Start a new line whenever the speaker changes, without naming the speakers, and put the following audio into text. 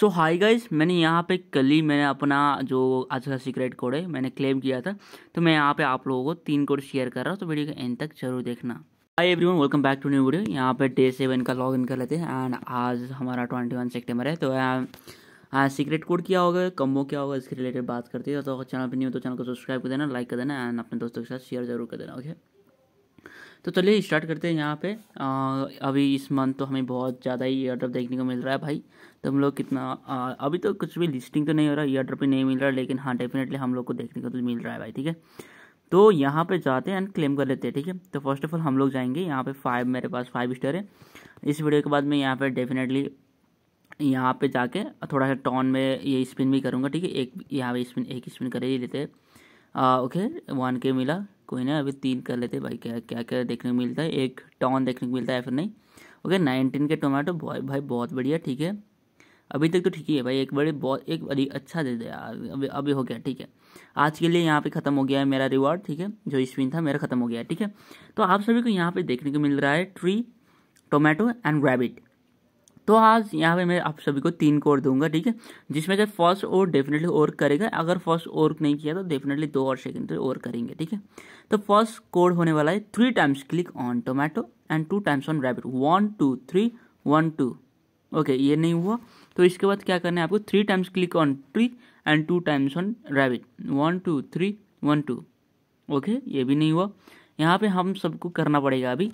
सो hi guys मैंने यहाँ पे कल ही मैंने अपना जो आज का सीक्रेट कोड है मैंने क्लेम किया था तो मैं यहाँ पे आप लोगों को तीन कोड शेयर कर रहा हूँ तो वीडियो के एंड तक जरूर देखना hi everyone welcome back to new video यहाँ पे डे सेवन का लॉग इन कर लेते हैं एंड आज हमारा ट्वेंटी वन सेप्टेम्बर है तो सीक्रेट uh, कोड uh, क्या होगा कम्बो क्या होगा इसके रिलेटेड बात करते हैं तो चैनल पर नहीं हो तो चैनल को सब्सक्राइब कर देना लाइक कर देना एंड अपने दोस्तों के साथ शेयर जरूर कर देना ओके तो चलिए स्टार्ट करते हैं यहाँ पे आ, अभी इस मंथ तो हमें बहुत ज़्यादा ही ईयर देखने को मिल रहा है भाई तो हम लोग कितना आ, अभी तो कुछ भी लिस्टिंग तो नहीं हो रहा ईयर ड्रॉप नहीं मिल रहा लेकिन हाँ डेफिनेटली हम लोग को देखने को तो मिल रहा है भाई ठीक है तो यहाँ पे जाते हैं एंड क्लेम कर लेते हैं ठीक है तो फर्स्ट ऑफ ऑल हम लोग जाएंगे यहाँ पे फाइव मेरे पास फाइव स्टार है इस वीडियो के बाद मैं यहाँ पे डेफिनेटली यहाँ पे जाके थोड़ा सा टॉन में ये स्पिन भी करूँगा ठीक है एक यहाँ पे स्पिन एक स्पिन कर ही लेते हैं ओके वन के मिला कोई ना अभी तीन कर लेते भाई क्या क्या क्या देखने को मिलता है एक टॉन देखने को मिलता है फिर नहीं ओके नाइनटीन के टोमेटो बॉय भाई बहुत बढ़िया ठीक है अभी तक तो ठीक ही है भाई एक बड़े बहुत एक बड़ी अच्छा दे दिया यार अभी अभी हो गया ठीक है आज के लिए यहाँ पे ख़त्म हो गया है मेरा रिवॉर्ड ठीक है जो स्पिन था मेरा ख़त्म हो गया ठीक है तो आप सभी को यहाँ पे देखने को मिल रहा है ट्री टोमेटो एंड रैबिट तो आज यहाँ पे मैं आप सभी को तीन कोड दूंगा ठीक है जिसमें से फर्स्ट और डेफिनेटली और करेगा अगर फर्स्ट और नहीं किया तो डेफिनेटली दो और सेकेंड तो और करेंगे ठीक है तो फर्स्ट कोड होने वाला है three times click on tomato and two times on rabbit one two three one two okay ये नहीं हुआ तो इसके बाद क्या करना है आपको three times click on tree and two times on rabbit one two three one two okay ये भी नहीं हुआ यहाँ पे हम सबको करना पड़ेगा अभी